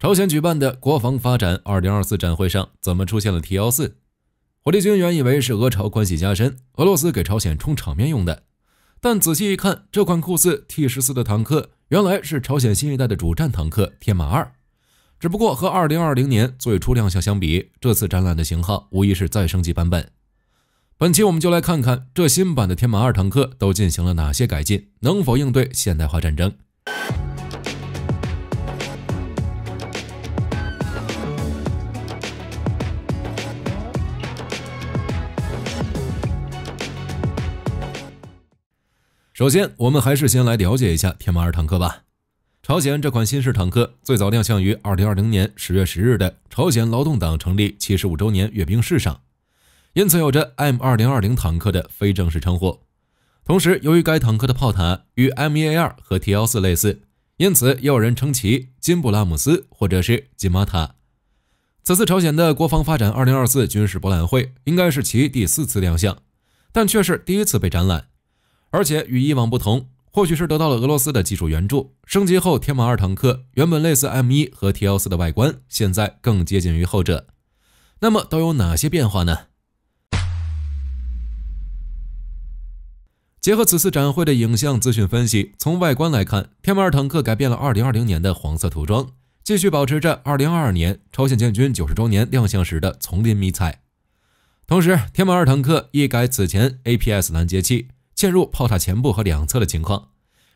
朝鲜举办的国防发展二零二四展会上，怎么出现了 T 幺四？火力军原以为是俄朝关系加深，俄罗斯给朝鲜充场面用的。但仔细一看，这款酷似 T 十四的坦克，原来是朝鲜新一代的主战坦克天马二。只不过和二零二零年最初亮相相比，这次展览的型号无疑是再升级版本。本期我们就来看看这新版的天马二坦克都进行了哪些改进，能否应对现代化战争？首先，我们还是先来了解一下天马尔坦克吧。朝鲜这款新式坦克最早亮相于2020年10月10日的朝鲜劳动党成立75周年阅兵式上，因此有着 M2020 坦克的非正式称呼。同时，由于该坦克的炮塔与 M1A2 和 T14 类似，因此也有人称其金布拉姆斯或者是金马塔。此次朝鲜的国防发展2024军事博览会应该是其第四次亮相，但却是第一次被展览。而且与以往不同，或许是得到了俄罗斯的技术援助，升级后天马二坦克原本类似 M 一和 T 幺四的外观，现在更接近于后者。那么都有哪些变化呢？结合此次展会的影像资讯分析，从外观来看，天马二坦克改变了二零二零年的黄色涂装，继续保持着二零二二年朝鲜建军九十周年亮相时的丛林迷彩。同时，天马二坦克一改此前 APS 拦截器。嵌入炮塔前部和两侧的情况，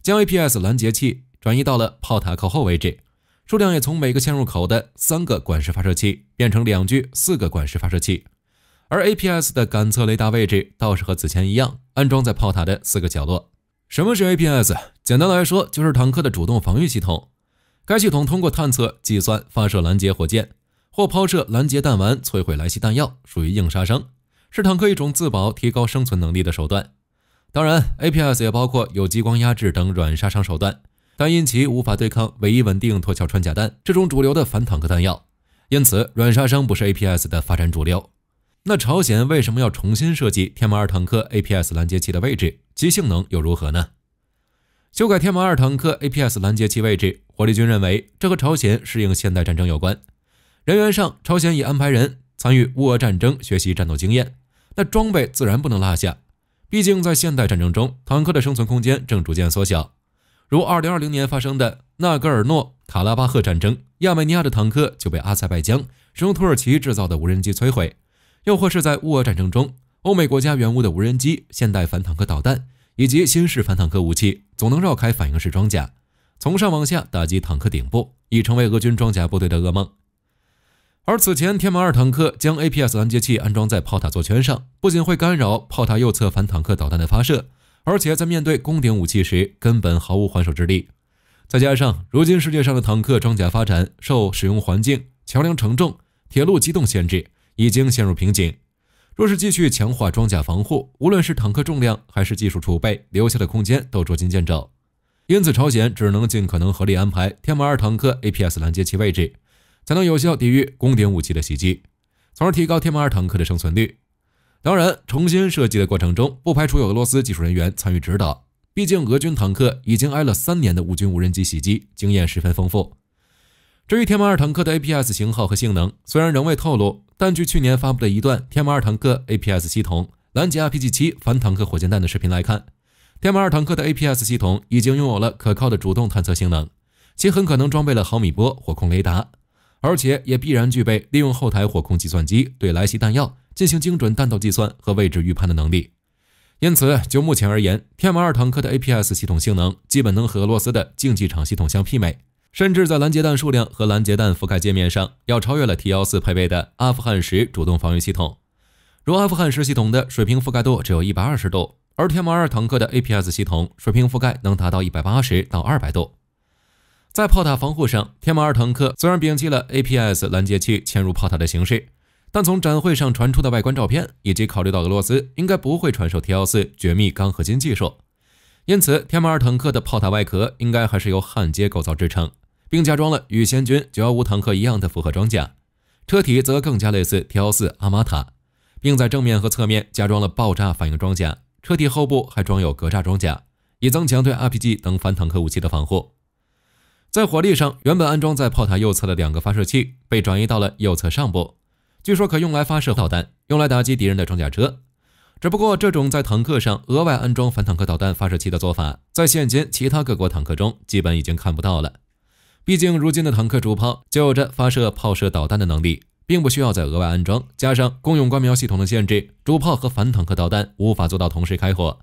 将 APS 拦截器转移到了炮塔靠后位置，数量也从每个嵌入口的三个管式发射器变成两具四个管式发射器。而 APS 的感测雷达位置倒是和此前一样，安装在炮塔的四个角落。什么是 APS？简单来说，就是坦克的主动防御系统。该系统通过探测、计算、发射拦截火箭或抛射拦截弹丸，摧毁来袭弹药，属于硬杀伤，是坦克一种自保、提高生存能力的手段。当然，APS 也包括有激光压制等软杀伤手段，但因其无法对抗唯一稳定脱壳穿甲弹这种主流的反坦克弹药，因此软杀伤不是 APS 的发展主流。那朝鲜为什么要重新设计天马二坦克 APS 拦截器的位置？其性能又如何呢？修改天马二坦克 APS 拦截器位置，火力军认为这和朝鲜适应现代战争有关。人员上，朝鲜已安排人参与乌俄战争学习战斗经验，那装备自然不能落下。毕竟，在现代战争中，坦克的生存空间正逐渐缩小。如2020年发生的纳戈尔诺卡拉巴赫战争，亚美尼亚的坦克就被阿塞拜疆使用土耳其制造的无人机摧毁。又或是在乌俄战争中，欧美国家援乌的无人机、现代反坦克导弹以及新式反坦克武器，总能绕开反应式装甲，从上往下打击坦克顶部，已成为俄军装甲部队的噩梦。而此前，天马二坦克将 APS 拦截器安装在炮塔座圈上，不仅会干扰炮塔右侧反坦克导弹的发射，而且在面对攻顶武器时根本毫无还手之力。再加上如今世界上的坦克装甲发展受使用环境、桥梁承重、铁路机动限制，已经陷入瓶颈。若是继续强化装甲防护，无论是坦克重量还是技术储备留下的空间都捉襟见肘。因此，朝鲜只能尽可能合理安排天马二坦克 APS 拦截器位置。才能有效抵御攻顶武器的袭击，从而提高天马二坦克的生存率。当然，重新设计的过程中，不排除有俄罗斯技术人员参与指导。毕竟，俄军坦克已经挨了三年的乌军无人机袭击，经验十分丰富。至于天马二坦克的 APS 型号和性能，虽然仍未透露，但据去年发布的一段天马二坦克 APS 系统拦截 RPG 七反坦克火箭弹的视频来看，天马二坦克的 APS 系统已经拥有了可靠的主动探测性能，其很可能装备了毫米波火控雷达。而且也必然具备利用后台火控计算机对来袭弹药进行精准弹道计算和位置预判的能力。因此，就目前而言，天马二坦克的 APS 系统性能基本能和俄罗斯的竞技场系统相媲美，甚至在拦截弹数量和拦截弹覆盖界面上要超越了 T 幺四配备的阿富汗石主动防御系统。如阿富汗石系统的水平覆盖度只有一百二十度，而天马二坦克的 APS 系统水平覆盖能达到一百八十到二百度。在炮塔防护上，天马二坦克虽然摒弃了 APS 拦截器嵌入炮塔的形式，但从展会上传出的外观照片，以及考虑到俄罗斯应该不会传授 T14 绝密钢合金技术，因此天马二坦克的炮塔外壳应该还是由焊接构造制成，并加装了与先军915坦克一样的复合装甲。车体则更加类似 T14 阿玛塔，并在正面和侧面加装了爆炸反应装甲。车体后部还装有格栅装甲，以增强对 RPG 等反坦克武器的防护。在火力上，原本安装在炮塔右侧的两个发射器被转移到了右侧上部，据说可用来发射导弹，用来打击敌人的装甲车。只不过，这种在坦克上额外安装反坦克导弹发射器的做法，在现今其他各国坦克中基本已经看不到了。毕竟，如今的坦克主炮就有着发射炮射导弹的能力，并不需要再额外安装。加上共用光瞄系统的限制，主炮和反坦克导弹无法做到同时开火。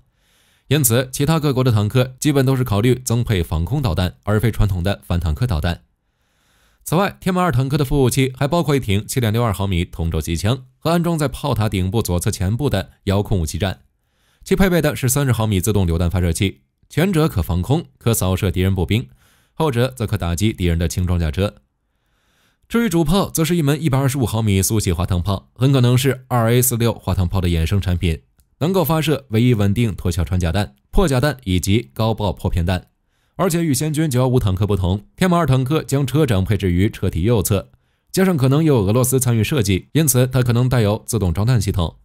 因此，其他各国的坦克基本都是考虑增配防空导弹，而非传统的反坦克导弹。此外，天马二坦克的副武器还包括一挺七点六二毫米同轴机枪和安装在炮塔顶部左侧前部的遥控武器站，其配备的是三十毫米自动榴弹发射器，前者可防空、可扫射敌人步兵，后者则可打击敌人的轻装甲车。至于主炮，则是一门一百二十五毫米苏系滑膛炮，很可能是二 A 四六滑膛炮的衍生产品。能够发射唯一稳定脱壳穿甲弹、破甲弹以及高爆破片弹，而且与先军915坦克不同，天马二坦克将车长配置于车体右侧，加上可能有俄罗斯参与设计，因此它可能带有自动装弹系统。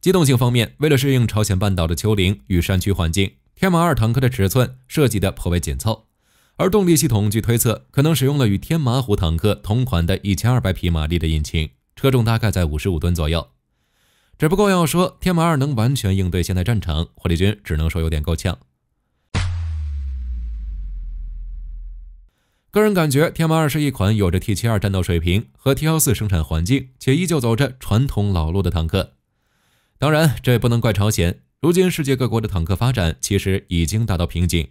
机动性方面，为了适应朝鲜半岛的丘陵与山区环境，天马二坦克的尺寸设计的颇为紧凑，而动力系统据推测可能使用了与天马虎坦克同款的1200匹马力的引擎，车重大概在55吨左右。只不过要说天马二能完全应对现代战场，火力军只能说有点够呛。个人感觉，天马二是一款有着 T 七二战斗水平和 T 幺四生产环境，且依旧走着传统老路的坦克。当然，这也不能怪朝鲜。如今世界各国的坦克发展其实已经达到瓶颈，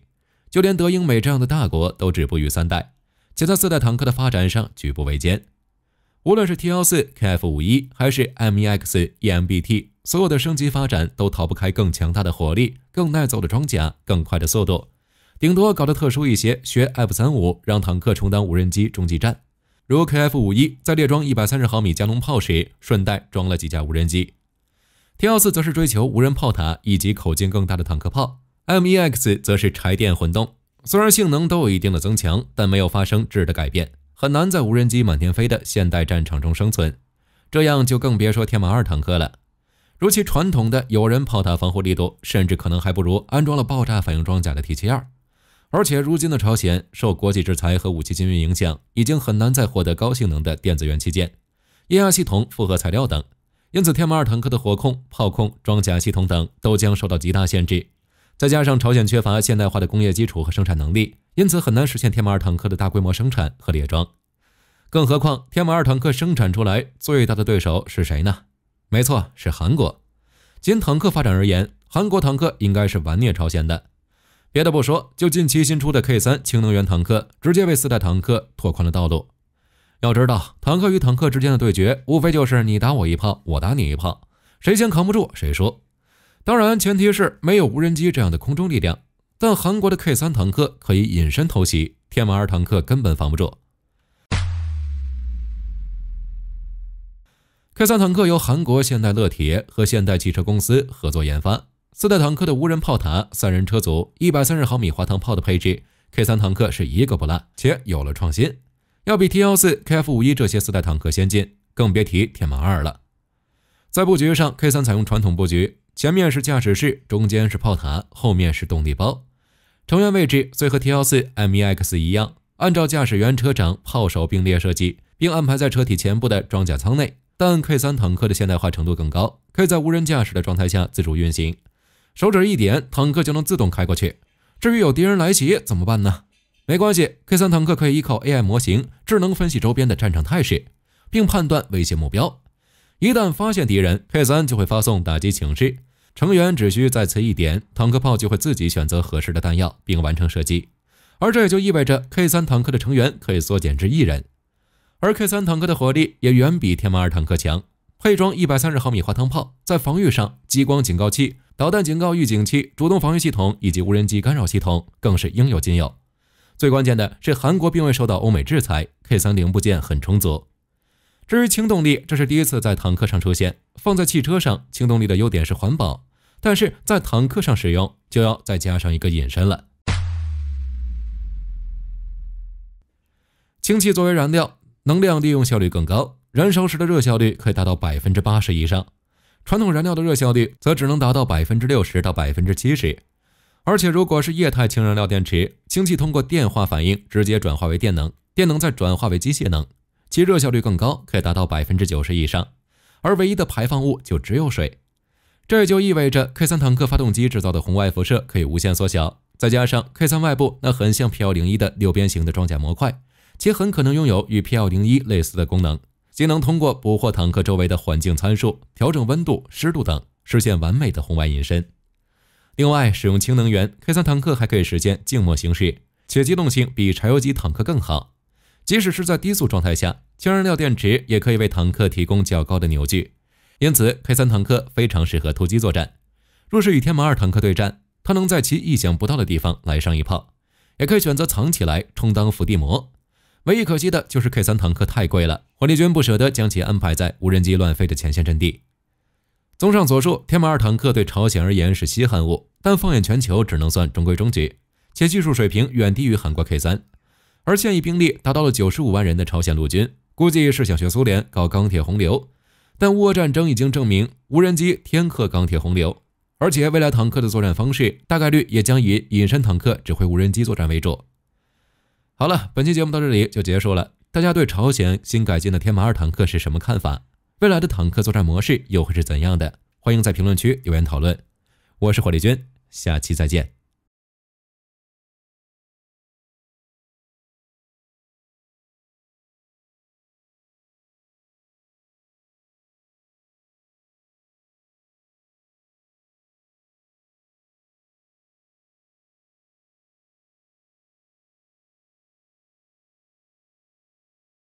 就连德英美这样的大国都止步于三代，且在四代坦克的发展上举步维艰。无论是 T14、KF51 还是 M1X、EMBT，所有的升级发展都逃不开更强大的火力、更耐揍的装甲、更快的速度，顶多搞得特殊一些，学 F35 让坦克充当无人机中继站。如 KF51 在列装130毫米加农炮时，顺带装了几架无人机；T14 则是追求无人炮塔以及口径更大的坦克炮；M1X 则是柴电混动。虽然性能都有一定的增强，但没有发生质的改变。很难在无人机满天飞的现代战场中生存，这样就更别说天马二坦克了。如其传统的有人炮塔防护力度，甚至可能还不如安装了爆炸反应装甲的 T72。而且如今的朝鲜受国际制裁和武器禁运影响，已经很难再获得高性能的电子元器件、液压系统、复合材料等，因此天马二坦克的火控、炮控、装甲系统等都将受到极大限制。再加上朝鲜缺乏现代化的工业基础和生产能力。因此很难实现天马二坦克的大规模生产和列装，更何况天马二坦克生产出来最大的对手是谁呢？没错，是韩国。仅坦克发展而言，韩国坦克应该是完虐朝鲜的。别的不说，就近期新出的 K 三氢能源坦克，直接为四代坦克拓宽了道路。要知道，坦克与坦克之间的对决，无非就是你打我一炮，我打你一炮，谁先扛不住谁输。当然，前提是没有无人机这样的空中力量。但韩国的 K 三坦克可以隐身偷袭，天马二坦克根本防不住。K 三坦克由韩国现代、乐铁和现代汽车公司合作研发。四代坦克的无人炮塔、三人车组、一百三十毫米滑膛炮的配置，K 三坦克是一个不落，且有了创新，要比 T 幺四、KF 五一这些四代坦克先进，更别提天马二了。在布局上，K 三采用传统布局。前面是驾驶室，中间是炮塔，后面是动力包。成员位置虽和 T-14 MEX 一样，按照驾驶员、车长、炮手并列设计，并安排在车体前部的装甲舱内，但 K-3 坦克的现代化程度更高，可以在无人驾驶的状态下自主运行。手指一点，坦克就能自动开过去。至于有敌人来袭怎么办呢？没关系，K-3 坦克可以依靠 AI 模型智能分析周边的战场态势，并判断威胁目标。一旦发现敌人，K-3 就会发送打击请示。成员只需在此一点，坦克炮就会自己选择合适的弹药并完成射击，而这也就意味着 K 三坦克的成员可以缩减至一人，而 K 三坦克的火力也远比天马二坦克强，配装一百三十毫米滑膛炮，在防御上，激光警告器、导弹警告预警器、主动防御系统以及无人机干扰系统更是应有尽有，最关键的是韩国并未受到欧美制裁，K 三零部件很充足。至于轻动力，这是第一次在坦克上出现。放在汽车上，轻动力的优点是环保，但是在坦克上使用就要再加上一个隐身了。氢气作为燃料，能量利用效率更高，燃烧时的热效率可以达到百分之八十以上，传统燃料的热效率则只能达到百分之六十到百分之七十。而且，如果是液态氢燃料电池，氢气通过电化反应直接转化为电能，电能再转化为机械能。其热效率更高，可以达到百分之九十以上，而唯一的排放物就只有水。这也就意味着 K3 坦克发动机制造的红外辐射可以无限缩小。再加上 K3 外部那很像 P101 的六边形的装甲模块，其很可能拥有与 P101 类似的功能，即能通过捕获坦克周围的环境参数，调整温度、湿度等，实现完美的红外隐身。另外，使用氢能源，K3 坦克还可以实现静默行驶，且机动性比柴油机坦克更好。即使是在低速状态下，氢燃料电池也可以为坦克提供较高的扭矩，因此 K 三坦克非常适合突击作战。若是与天马二坦克对战，它能在其意想不到的地方来上一炮，也可以选择藏起来充当伏地魔。唯一可惜的就是 K 三坦克太贵了，火力军不舍得将其安排在无人机乱飞的前线阵地。综上所述，天马二坦克对朝鲜而言是稀罕物，但放眼全球只能算中规中矩，且技术水平远低于韩国 K 三。而现役兵力达到了九十五万人的朝鲜陆军，估计是想学苏联搞钢铁洪流，但乌俄战争已经证明无人机天克钢铁洪流，而且未来坦克的作战方式大概率也将以隐身坦克指挥无人机作战为主。好了，本期节目到这里就结束了。大家对朝鲜新改进的天马二坦克是什么看法？未来的坦克作战模式又会是怎样的？欢迎在评论区留言讨论。我是火力军，下期再见。